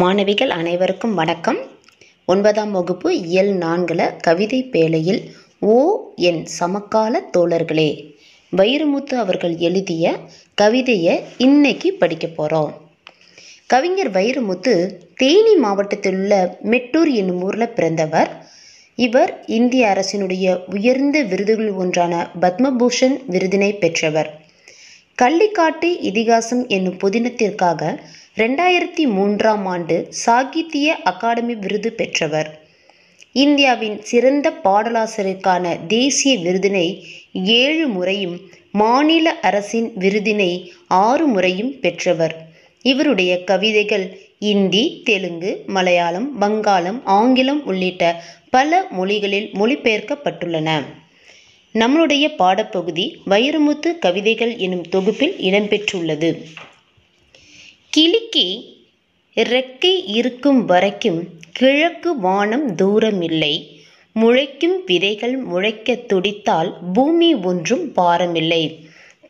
மாணவிகள் அனைவருக்கும் வணக்கம் ஒன்பதாம் வகுப்பு இயல் நான்கில் கவிதை பேழையில் ஓ என் சமகால தோழர்களே வைரமுத்து அவர்கள் எழுதிய கவிதையை இன்னைக்கு படிக்க போகிறோம் கவிஞர் வைரமுத்து தேனி மாவட்டத்தில் உள்ள மெட்டூர் என்னும் ஊரில் பிறந்தவர் இவர் இந்திய அரசினுடைய உயர்ந்த விருதுகள் ஒன்றான பத்மபூஷன் விருதினை பெற்றவர் கள்ளிக்காட்டு இதிகாசம் என்னும் புதினத்திற்காக ரெண்டாயிரத்தி மூன்றாம் ஆண்டு சாகித்ய அகாடமி விருது பெற்றவர் இந்தியாவின் சிறந்த பாடலாசிரியருக்கான தேசிய விருதினை ஏழு முறையும் மாநில அரசின் விருதினை ஆறு முறையும் பெற்றவர் இவருடைய கவிதைகள் இந்தி தெலுங்கு மலையாளம் வங்காளம் ஆங்கிலம் உள்ளிட்ட பல மொழிகளில் மொழிபெயர்க்கப்பட்டுள்ளன நம்மளுடைய பாடப்பகுதி வைரமுத்து கவிதைகள் எனும் தொகுப்பில் இடம்பெற்றுள்ளது கிளிக்கு ரெக்கை இருக்கும் வரைக்கும் கிழக்கு வானம் தூரமில்லை முளைக்கும் விதைகள் முளைக்க துடித்தால் பூமி ஒன்றும் பாரமில்லை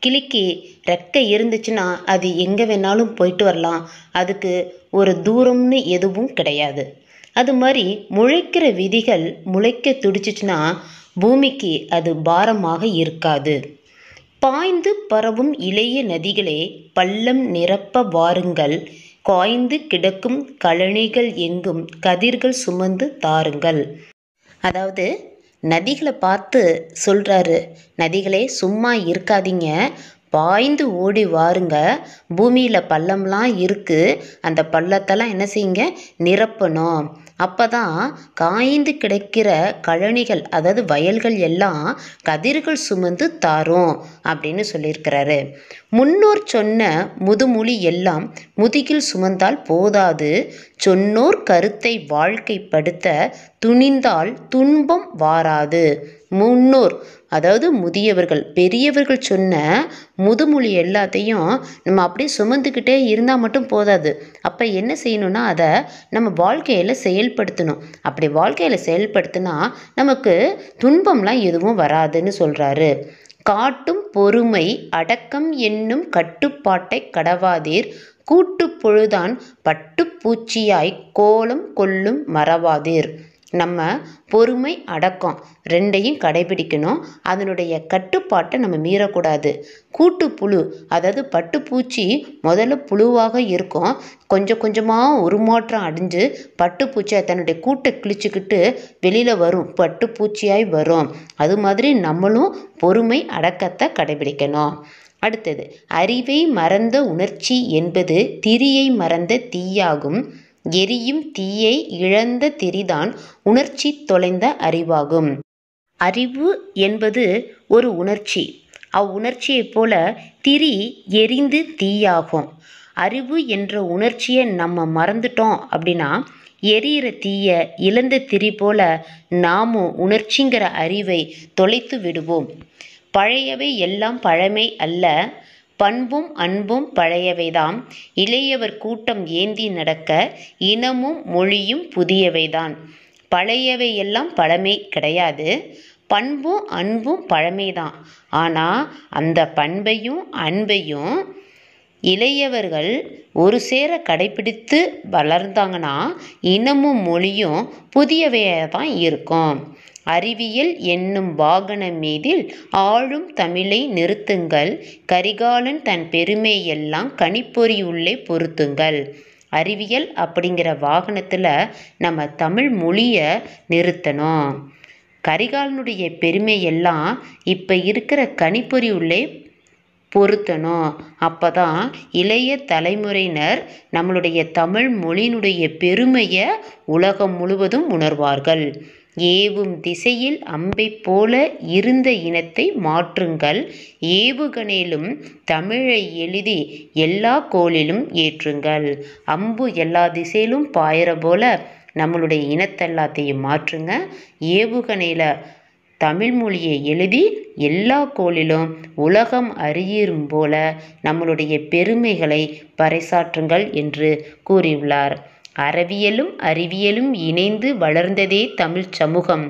கிளிக்கு ரெக்கை இருந்துச்சுன்னா அது எங்கே வேணாலும் போயிட்டு வரலாம் அதுக்கு ஒரு தூரம்னு எதுவும் கிடையாது அது மாதிரி முளைக்கிற விதிகள் முளைக்க துடிச்சிச்சுன்னா பூமிக்கு அது பாரமாக இருக்காது பாய்ந்து பரவும் இளைய நதிகளே பள்ளம் நிரப்ப வாருங்கள் காய்ந்து கிடக்கும் கழனிகள் எங்கும் கதிர்கள் சுமந்து தாருங்கள் அதாவது நதிகளை பார்த்து சொல்கிறாரு நதிகளே சும்மா இருக்காதீங்க பாய்ந்து ஓடி வாருங்க பூமியில் பள்ளம்லாம் இருக்குது அந்த பள்ளத்தெல்லாம் என்ன செய்யுங்க நிரப்பணும் அப்பதான் காய்ந்து கிடைக்கிற கழனிகள் அதாவது வயல்கள் எல்லாம் கதிர்கள் சுமந்து தாரும் அப்படின்னு சொல்லியிருக்கிறாரு முன்னோர் சொன்ன முதுமொழி எல்லாம் முதுகில் சுமந்தால் போதாது சொன்னோர் கருத்தை வாழ்க்கைப்படுத்த துணிந்தால் துன்பம் வாராது முன்னோர் அதாவது முதியவர்கள் பெரியவர்கள் சொன்ன முதுமொழி எல்லாத்தையும் நம்ம அப்படியே சுமந்துக்கிட்டே இருந்தால் மட்டும் போதாது அப்போ என்ன செய்யணும்னா அதை நம்ம வாழ்க்கையில் செயல்படுத்தணும் அப்படி வாழ்க்கையில் செயல்படுத்தினா நமக்கு துன்பம்லாம் எதுவும் வராதுன்னு சொல்கிறாரு காட்டும் பொறுமை அடக்கம் என்னும் கட்டுப்பாட்டை கடவாதீர் கூட்டு பொழுதான் பட்டுப்பூச்சியாய் கோலம் கொள்ளும் மறவாதீர் நம்ம பொறுமை அடக்கம் ரெண்டையும் கடைபிடிக்கணும் அதனுடைய கட்டுப்பாட்டை நம்ம மீறக்கூடாது கூட்டு புழு அதாவது பட்டுப்பூச்சி முதல்ல புழுவாக இருக்கும் கொஞ்சம் கொஞ்சமாக உருமாற்றம் அடைஞ்சு பட்டுப்பூச்சியாக தன்னுடைய கூட்டை கிழிச்சிக்கிட்டு வெளியில் வரும் பட்டுப்பூச்சியாய் வரும் அது மாதிரி நம்மளும் பொறுமை அடக்கத்தை கடைபிடிக்கணும் அடுத்தது அறிவை மறந்த உணர்ச்சி என்பது திரியை மறந்த தீயாகும் எரியும் தீயை இழந்த தெரிதான் உணர்ச்சி தொலைந்த அறிவாகும் அறிவு என்பது ஒரு உணர்ச்சி அவ்வுணர்ச்சியைப் போல திரி எரிந்து தீயாகும் அறிவு என்ற உணர்ச்சியை நம்ம மறந்துட்டோம் அப்படின்னா எரியிற தீய இழந்த திரி போல நாமும் உணர்ச்சிங்கிற அறிவை தொலைத்து விடுவோம் பழையவை எல்லாம் பழமை அல்ல பண்பும் அன்பும் பழையவைதாம் இளையவர் கூட்டம் ஏந்தி நடக்க இனமும் மொழியும் புதியவைதான் பழையவை எல்லாம் பழமை கிடையாது பண்பும் அன்பும் பழமைதான் ஆனால் அந்த பண்பையும் அன்பையும் இளையவர்கள் ஒரு சேர கடைபிடித்து வளர்ந்தாங்கன்னா இனமும் மொழியும் புதியவையாக தான் இருக்கும் அறிவியல் என்னும் மீதில் ஆளும் தமிழை நிறுத்துங்கள் கரிகாலன் தன் பெருமை எல்லாம் கணிப்பொறி உள்ளே பொருத்துங்கள் அறிவியல் அப்படிங்கிற வாகனத்தில் நம்ம தமிழ் மொழியை நிறுத்தணும் கரிகாலனுடைய பெருமை எல்லாம் இப்போ இருக்கிற கணிப்பொறி உள்ளே பொருத்தணும் அப்போ தான் இளைய தலைமுறையினர் நம்மளுடைய தமிழ் மொழியினுடைய பெருமையை உலகம் முழுவதும் உணர்வார்கள் ஏவும் திசையில் அம்பைப் போல இருந்த இனத்தை மாற்றுங்கள் ஏவுகணையிலும் தமிழை எழுதி எல்லா கோலிலும் ஏற்றுங்கள் அம்பு எல்லா திசையிலும் பாயிற போல நம்மளுடைய இனத்தெல்லாத்தையும் மாற்றுங்க ஏவுகணையில் தமிழ் மொழியை எழுதி எல்லா கோளிலும் உலகம் அறியும் போல நம்மளுடைய பெருமைகளை பறைசாற்றுங்கள் என்று கூறியுள்ளார் அறவியலும் அறிவியலும் இணைந்து வளர்ந்ததே தமிழ் சமூகம்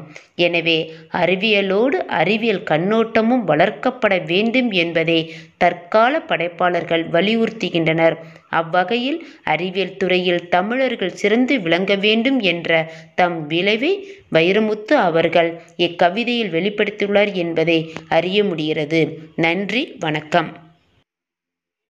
எனவே அறிவியலோடு அறிவியல் கண்ணோட்டமும் வளர்க்கப்பட வேண்டும் என்பதை தற்கால படைப்பாளர்கள் வலியுறுத்துகின்றனர் அவ்வகையில் அறிவியல் துறையில் தமிழர்கள் சிறந்து விளங்க வேண்டும் என்ற தம் விளைவை வைரமுத்து அவர்கள் இக்கவிதையில் வெளிப்படுத்தியுள்ளார் என்பதை அறிய முடிகிறது நன்றி வணக்கம்